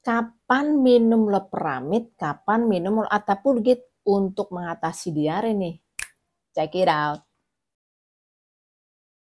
kapan minum loperamid, kapan minum atapurgit untuk mengatasi diare nih. Check it out.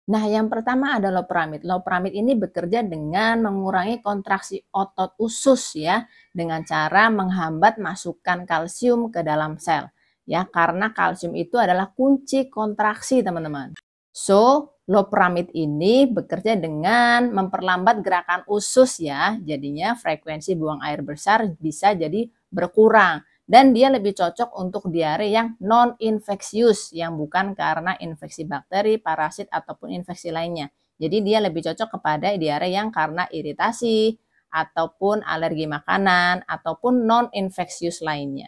Nah, yang pertama ada loperamid. Loperamid ini bekerja dengan mengurangi kontraksi otot usus ya, dengan cara menghambat masukan kalsium ke dalam sel. Ya, karena kalsium itu adalah kunci kontraksi, teman-teman. So, loperamid ini bekerja dengan memperlambat gerakan usus ya. Jadinya frekuensi buang air besar bisa jadi berkurang dan dia lebih cocok untuk diare yang non infeksius yang bukan karena infeksi bakteri, parasit ataupun infeksi lainnya. Jadi dia lebih cocok kepada diare yang karena iritasi ataupun alergi makanan ataupun non infeksius lainnya.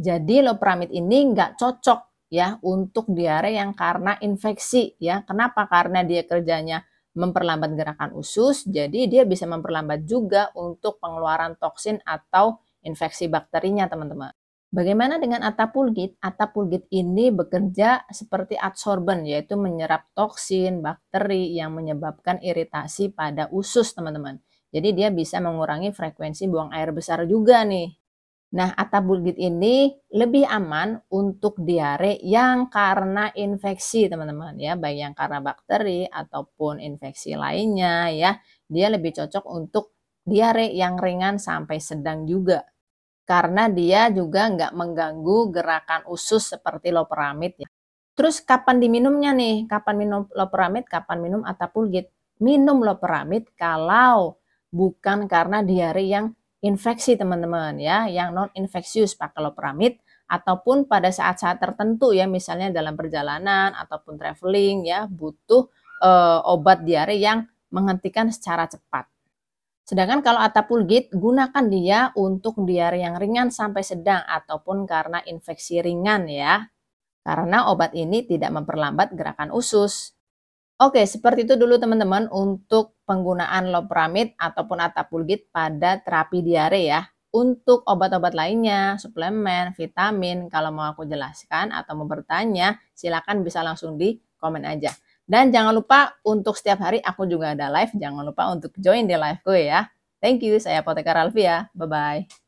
Jadi loperamid ini nggak cocok ya untuk diare yang karena infeksi ya. Kenapa? Karena dia kerjanya memperlambat gerakan usus, jadi dia bisa memperlambat juga untuk pengeluaran toksin atau infeksi bakterinya, teman-teman. Bagaimana dengan atapulgit? Atapulgit ini bekerja seperti adsorben, yaitu menyerap toksin, bakteri yang menyebabkan iritasi pada usus, teman-teman. Jadi dia bisa mengurangi frekuensi buang air besar juga nih. Nah, bulgit ini lebih aman untuk diare yang karena infeksi, teman-teman ya, baik yang karena bakteri ataupun infeksi lainnya ya. Dia lebih cocok untuk diare yang ringan sampai sedang juga. Karena dia juga nggak mengganggu gerakan usus seperti loperamid ya. Terus kapan diminumnya nih? Kapan minum loperamid, kapan minum atapulgit? Minum loperamid kalau bukan karena diare yang infeksi teman-teman ya, yang non infeksius paramid ataupun pada saat-saat tertentu ya misalnya dalam perjalanan ataupun traveling ya butuh e, obat diare yang menghentikan secara cepat. Sedangkan kalau atapulgit gunakan dia untuk diare yang ringan sampai sedang ataupun karena infeksi ringan ya. Karena obat ini tidak memperlambat gerakan usus. Oke, seperti itu dulu teman-teman untuk penggunaan loperamid ataupun atapulgit pada terapi diare ya. Untuk obat-obat lainnya, suplemen, vitamin, kalau mau aku jelaskan atau mau bertanya, silakan bisa langsung di komen aja. Dan jangan lupa untuk setiap hari aku juga ada live, jangan lupa untuk join di live gue ya. Thank you, saya Apotekar Alvia. Bye-bye.